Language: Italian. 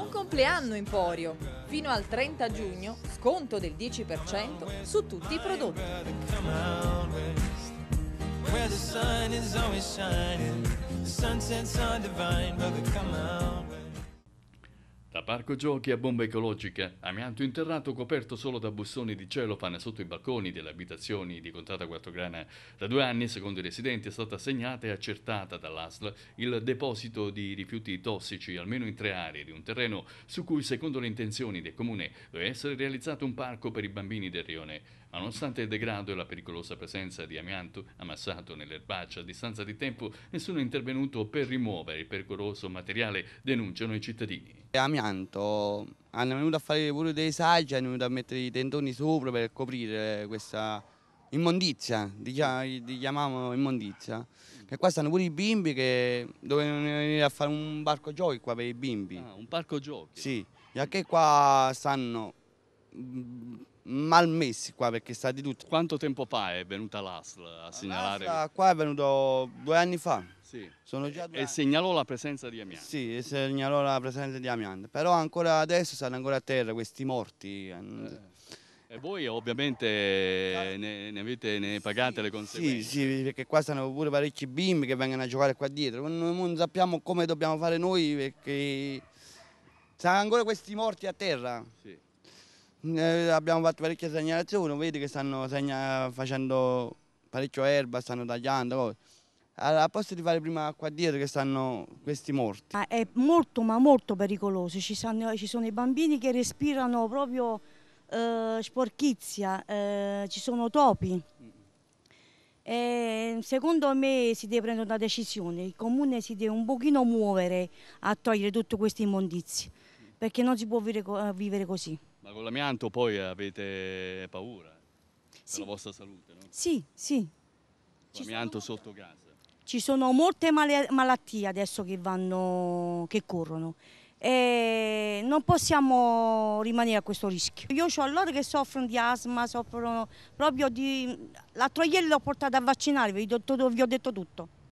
Buon compleanno Emporio! Fino al 30 giugno sconto del 10% su tutti i prodotti. Where the sun is always shining, sunsets are divine, brother, come on parco giochi a bomba ecologica, amianto interrato coperto solo da bussoni di celofane sotto i balconi delle abitazioni di contrata Quattrograna. Da due anni, secondo i residenti, è stata assegnata e accertata dall'ASL il deposito di rifiuti tossici almeno in tre aree di un terreno su cui, secondo le intenzioni del comune, doveva essere realizzato un parco per i bambini del rione. Ma nonostante il degrado e la pericolosa presenza di amianto ammassato nell'erbaccia a distanza di tempo, nessuno è intervenuto per rimuovere il pericoloso materiale, denunciano i cittadini. Amianto, hanno venuto a fare pure dei saggi, hanno venuto a mettere i tendoni sopra per coprire questa immondizia, li chiamiamo immondizia. E qua stanno pure i bimbi che dovevano venire a fare un parco giochi qua per i bimbi. Ah, un parco giochi? Sì, perché qua stanno malmessi qua perché sta di tutto. Quanto tempo fa è venuta l'ASL a segnalare? L'ASL qua è venuto due anni fa. Sì. Sono già due e anni. segnalò la presenza di amianto. Sì, segnalò la presenza di amianto. Però ancora adesso stanno ancora a terra questi morti. Eh. E voi ovviamente ne, ne, avete, ne pagate sì, le conseguenze? Sì, sì, perché qua stanno pure parecchi bimbi che vengono a giocare qua dietro. Non, non sappiamo come dobbiamo fare noi perché stanno ancora questi morti a terra. Sì. Eh, abbiamo fatto parecchie segnalazioni, vedi che stanno facendo parecchio erba, stanno tagliando cose. Allora, a posto di fare prima qua dietro che stanno questi morti. Ah, è molto ma molto pericoloso, ci, stanno, ci sono i bambini che respirano proprio eh, sporchizia, eh, ci sono topi. E secondo me si deve prendere una decisione, il comune si deve un pochino muovere a togliere tutte queste immondizie, perché non si può eh, vivere così. Ma con l'amianto poi avete paura eh, sì. per la vostra salute, no? Sì, sì. L'amianto sotto casa. Ci sono molte mal malattie adesso che, vanno, che corrono e non possiamo rimanere a questo rischio. Io ho loro che soffrono di asma, soffrono proprio di... L'altro ieri l'ho portata a vaccinare, vi ho detto tutto.